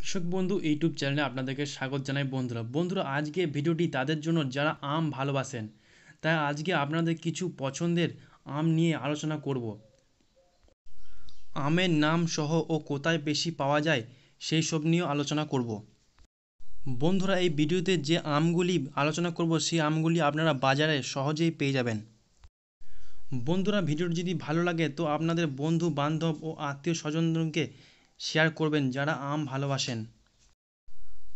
কৃষক বন্ধু ইউটিউব চ্যানেলে আপনাদেরকে স্বাগত জানাই বন্ধুরা বন্ধুরা আজকে ভিডিওটি তাদের জন্য যারা আম ভালোবাসেন তাই আজকে আপনাদের কিছু পছন্দের আম নিয়ে আলোচনা করব আমের নাম সহ ও কোথায় বেশি পাওয়া যায় সেই সব নিয়েও আলোচনা করব বন্ধুরা এই ভিডিওতে যে আমগুলি আলোচনা করব সেই আমগুলি আপনারা বাজারে সহজেই পেয়ে যাবেন বন্ধুরা ভিডিওটি যদি ভালো লাগে তো আপনাদের বন্ধু বান্ধব ও আত্মীয় স্বজনকে শেয়ার করবেন যারা আম ভালোবাসেন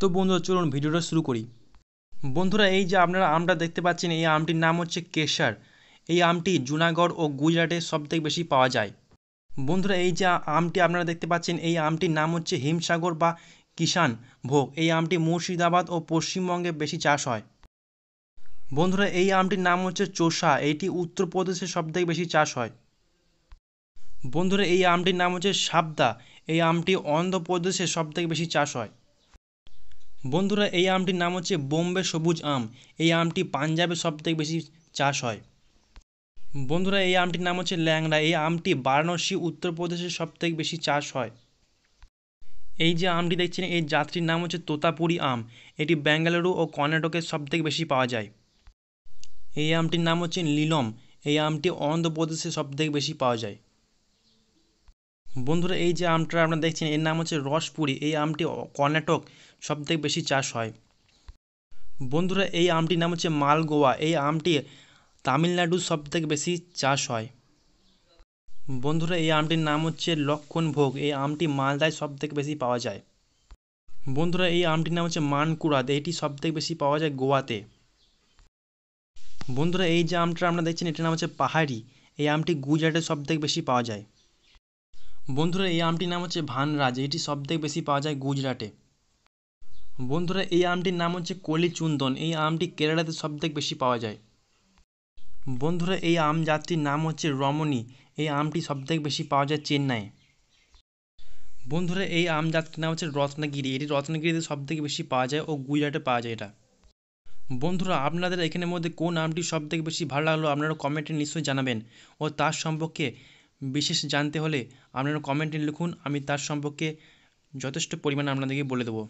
তো বন্ধুরা চলুন ভিডিওটা শুরু করি বন্ধুরা এই যে আপনারা আমটা দেখতে পাচ্ছেন এই আমটির নাম হচ্ছে কেশার এই আমটি জুনাগড় ও গুজরাটে সবথেকে বেশি পাওয়া যায় বন্ধুরা এই যে আমটি আপনারা দেখতে পাচ্ছেন এই আমটির নাম হচ্ছে হিমসাগর বা কিষান ভোগ এই আমটি মুর্শিদাবাদ ও পশ্চিমবঙ্গে বেশি চাষ হয় বন্ধুরা এই আমটির নাম হচ্ছে চোষা এটি উত্তরপ্রদেশে সবথেকে বেশি চাষ হয় বন্ধুরা এই আমটির নাম হচ্ছে সাবদা এই আমটি অন্ধ্রপ্রদেশে সবথেকে বেশি চাষ হয় বন্ধুরা এই আমটির নাম হচ্ছে বোম্বে সবুজ আম এই আমটি পাঞ্জাবে সবথেকে বেশি চাষ হয় বন্ধুরা এই আমটির নাম হচ্ছে ল্যাংড়া এই আমটি বারাণসী উত্তরপ্রদেশে সবথেকে বেশি চাষ হয় এই যে আমটি দেখছেন এই যাত্রীর নাম হচ্ছে তোতাপুরি আম এটি ব্যাঙ্গালুরু ও কর্ণাটকে সবথেকে বেশি পাওয়া যায় এই আমটির নাম হচ্ছে নীলম এই আমটি অন্ধ্রপ্রদেশে সবথেকে বেশি পাওয়া যায় বন্ধুরা এই যে আমটা আপনারা দেখছেন এর নাম হচ্ছে রসপুরি এই আমটি কর্ণাটক সবথেকে বেশি চাষ হয় বন্ধুরা এই আমটির নাম হচ্ছে মালগোয়া এই আমটি তামিলনাড়ু সবথেকে বেশি চাষ হয় বন্ধুরা এই আমটির নাম হচ্ছে লক্ষণ ভোগ এই আমটি মালদায় সবথেকে বেশি পাওয়া যায় বন্ধুরা এই আমটির নাম হচ্ছে মানকুড়াদ এটি সবথেকে বেশি পাওয়া যায় গোয়াতে বন্ধুরা এই যে আমটা আপনারা দেখছেন এটির নাম হচ্ছে পাহাড়ি এই আমটি গুজরাটে সবথেকে বেশি পাওয়া যায় বন্ধুরা এই আমটির নাম হচ্ছে ভানরাজ এটি সব থেকে বেশি পাওয়া যায় গুজরাটে বন্ধুরা এই আমটির নাম হচ্ছে কলিচুন্দন এই আমটি কেরালাতে সবথেকে বেশি পাওয়া যায় বন্ধুরা এই আম জাতটির নাম হচ্ছে রমণী এই আমটি সবথেকে বেশি পাওয়া যায় চেন্নাই বন্ধুরা এই আম জাতটির নাম হচ্ছে রত্নগিরি এটি সব সবথেকে বেশি পাওয়া যায় ও গুজরাটে পাওয়া যায় এটা বন্ধুরা আপনাদের এখানের মধ্যে কোন আমটি সবথেকে বেশি ভালো লাগলো আপনারা কমেন্টে নিশ্চয়ই জানাবেন ও তার সম্পর্কে বিশেষ জানতে হলে আপনারা কমেন্টে লিখুন আমি তার সম্পর্কে যথেষ্ট পরিমাণে আপনাদেরকে বলে দেবো